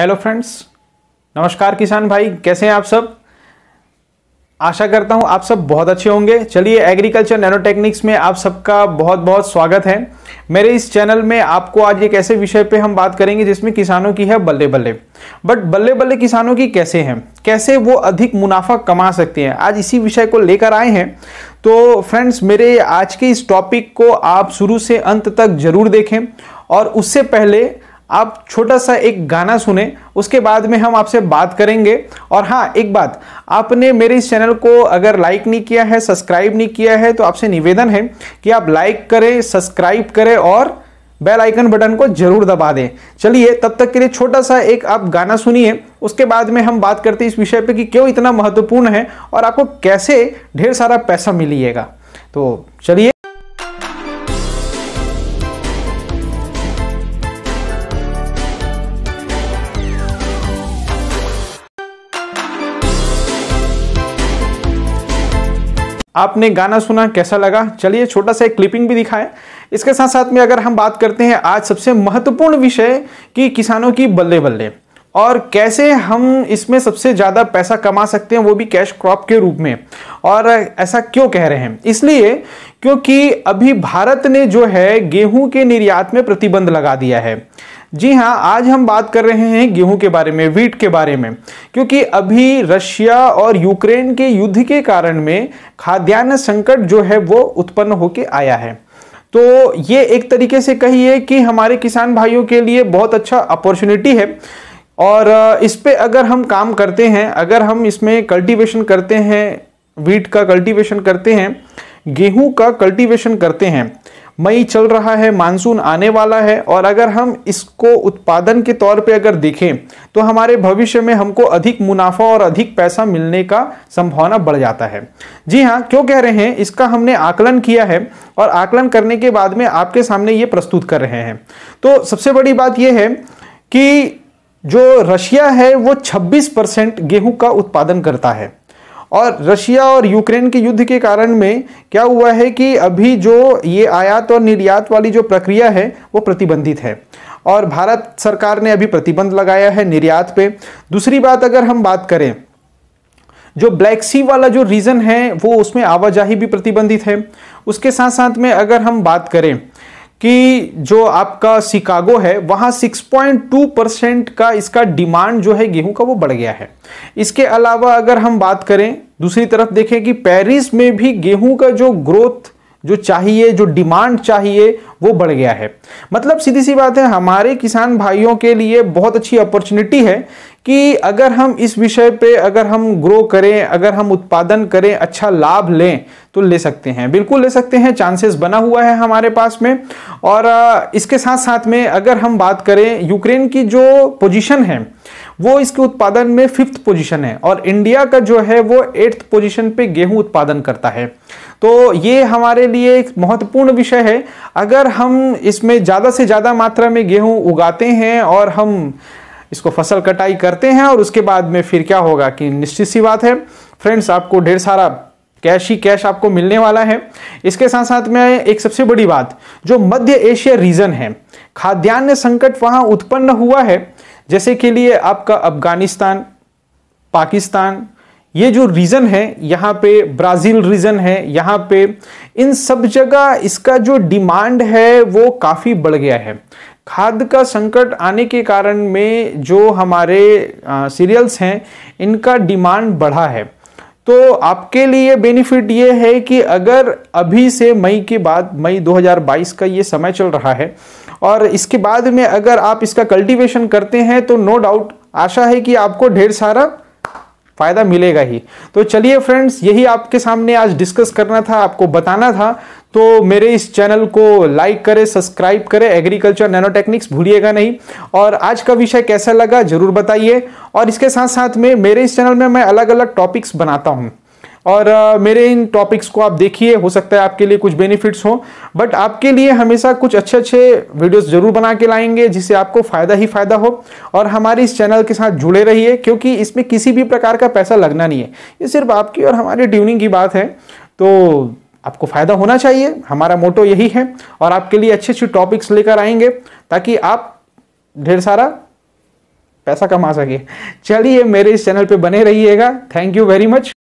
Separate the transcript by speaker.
Speaker 1: hello friends नमस्कार किसान भाई कैसे हैं आप सब आशा करता हूं आप सब बहुत अच्छे होंगे चलिए एग्रीकल्चर नैनोटेक्निक्स में आप सबका बहुत बहुत स्वागत है मेरे इस चैनल में आपको आज एक ऐसे विषय पे हम बात करेंगे जिसमें किसानों की है बल्ले बल्ले बट बल्ले बल्ले किसानों की कैसे हैं कैसे वो अधिक मुनाफा कमा सकते हैं आज इसी विषय को लेकर आए हैं तो फ्रेंड्स मेरे आज के इस टॉपिक को आप शुरू से अंत तक जरूर देखें और उससे पहले आप छोटा सा एक गाना सुने उसके बाद में हम आपसे बात करेंगे और हाँ एक बात आपने मेरे इस चैनल को अगर लाइक नहीं किया है सब्सक्राइब नहीं किया है तो आपसे निवेदन है कि आप लाइक करें सब्सक्राइब करें और बेल आइकन बटन को जरूर दबा दें चलिए तब तक के लिए छोटा सा एक आप गाना सुनिए उसके बाद में हम बात करते हैं इस विषय पर कि क्यों इतना महत्वपूर्ण है और आपको कैसे ढेर सारा पैसा मिलिएगा तो चलिए आपने गाना सुना कैसा लगा चलिए छोटा सा एक क्लिपिंग भी दिखाए इसके साथ साथ में अगर हम बात करते हैं आज सबसे महत्वपूर्ण विषय कि किसानों की बल्ले बल्ले और कैसे हम इसमें सबसे ज़्यादा पैसा कमा सकते हैं वो भी कैश क्रॉप के रूप में और ऐसा क्यों कह रहे हैं इसलिए क्योंकि अभी भारत ने जो है गेहूं के निर्यात में प्रतिबंध लगा दिया है जी हाँ आज हम बात कर रहे हैं गेहूं के बारे में वीट के बारे में क्योंकि अभी रशिया और यूक्रेन के युद्ध के कारण में खाद्यान्न संकट जो है वो उत्पन्न होके आया है तो ये एक तरीके से कहिए कि हमारे किसान भाइयों के लिए बहुत अच्छा अपॉर्चुनिटी है और इस पर अगर हम काम करते हैं अगर हम इसमें कल्टीवेशन करते हैं वीट का कल्टीवेशन करते हैं गेहूं का कल्टीवेशन करते हैं मई चल रहा है मानसून आने वाला है और अगर हम इसको उत्पादन के तौर पे अगर देखें तो हमारे भविष्य में हमको अधिक मुनाफा और अधिक पैसा मिलने का संभावना बढ़ जाता है जी हाँ क्यों कह रहे हैं इसका हमने आकलन किया है और आकलन करने के बाद में आपके सामने ये प्रस्तुत कर रहे हैं तो सबसे बड़ी बात यह है कि जो रशिया है वो 26 परसेंट गेहूं का उत्पादन करता है और रशिया और यूक्रेन के युद्ध के कारण में क्या हुआ है कि अभी जो ये आयात और निर्यात वाली जो प्रक्रिया है वो प्रतिबंधित है और भारत सरकार ने अभी प्रतिबंध लगाया है निर्यात पे दूसरी बात अगर हम बात करें जो ब्लैक सी वाला जो रीज़न है वो उसमें आवाजाही भी प्रतिबंधित है उसके साथ साथ में अगर हम बात करें कि जो आपका शिकागो है वहाँ 6.2 परसेंट का इसका डिमांड जो है गेहूं का वो बढ़ गया है इसके अलावा अगर हम बात करें दूसरी तरफ देखें कि पेरिस में भी गेहूं का जो ग्रोथ जो चाहिए जो डिमांड चाहिए वो बढ़ गया है मतलब सीधी सी बात है हमारे किसान भाइयों के लिए बहुत अच्छी अपॉर्चुनिटी है कि अगर हम इस विषय पे अगर हम ग्रो करें अगर हम उत्पादन करें अच्छा लाभ लें तो ले सकते हैं बिल्कुल ले सकते हैं चांसेस बना हुआ है हमारे पास में और इसके साथ साथ में अगर हम बात करें यूक्रेन की जो पोजीशन है वो इसके उत्पादन में फिफ्थ पोजीशन है और इंडिया का जो है वो एट्थ पोजीशन पे गेहूं उत्पादन करता है तो ये हमारे लिए एक महत्वपूर्ण विषय है अगर हम इसमें ज़्यादा से ज़्यादा मात्रा में गेहूं उगाते हैं और हम इसको फसल कटाई करते हैं और उसके बाद में फिर क्या होगा कि निश्चित सी बात है फ्रेंड्स आपको ढेर सारा कैश ही कैश आपको मिलने वाला है इसके साथ साथ में एक सबसे बड़ी बात जो मध्य एशिया रीजन है खाद्यान्न संकट वहां उत्पन्न हुआ है जैसे के लिए आपका अफगानिस्तान पाकिस्तान ये जो रीजन है यहाँ पे ब्राज़ील रीजन है यहाँ पे इन सब जगह इसका जो डिमांड है वो काफ़ी बढ़ गया है खाद का संकट आने के कारण में जो हमारे सीरियल्स हैं इनका डिमांड बढ़ा है तो आपके लिए बेनिफिट ये है कि अगर अभी से मई के बाद मई 2022 का ये समय चल रहा है और इसके बाद में अगर आप इसका कल्टीवेशन करते हैं तो नो डाउट आशा है कि आपको ढेर सारा फ़ायदा मिलेगा ही तो चलिए फ्रेंड्स यही आपके सामने आज डिस्कस करना था आपको बताना था तो मेरे इस चैनल को लाइक करें सब्सक्राइब करें एग्रीकल्चर नैनो टेक्निक्स भूलिएगा नहीं और आज का विषय कैसा लगा जरूर बताइए और इसके साथ साथ में मेरे इस चैनल में मैं अलग अलग टॉपिक्स बनाता हूँ और मेरे इन टॉपिक्स को आप देखिए हो सकता है आपके लिए कुछ बेनिफिट्स हो बट आपके लिए हमेशा कुछ अच्छे अच्छे वीडियोस जरूर बना के लाएंगे जिससे आपको फ़ायदा ही फ़ायदा हो और हमारे इस चैनल के साथ जुड़े रहिए क्योंकि इसमें किसी भी प्रकार का पैसा लगना नहीं है ये सिर्फ आपकी और हमारी ट्यूनिंग की बात है तो आपको फ़ायदा होना चाहिए हमारा मोटो यही है और आपके लिए अच्छे अच्छे टॉपिक्स लेकर आएंगे ताकि आप ढेर सारा पैसा कमा सके चलिए मेरे इस चैनल पे बने रहिएगा थैंक यू वेरी मच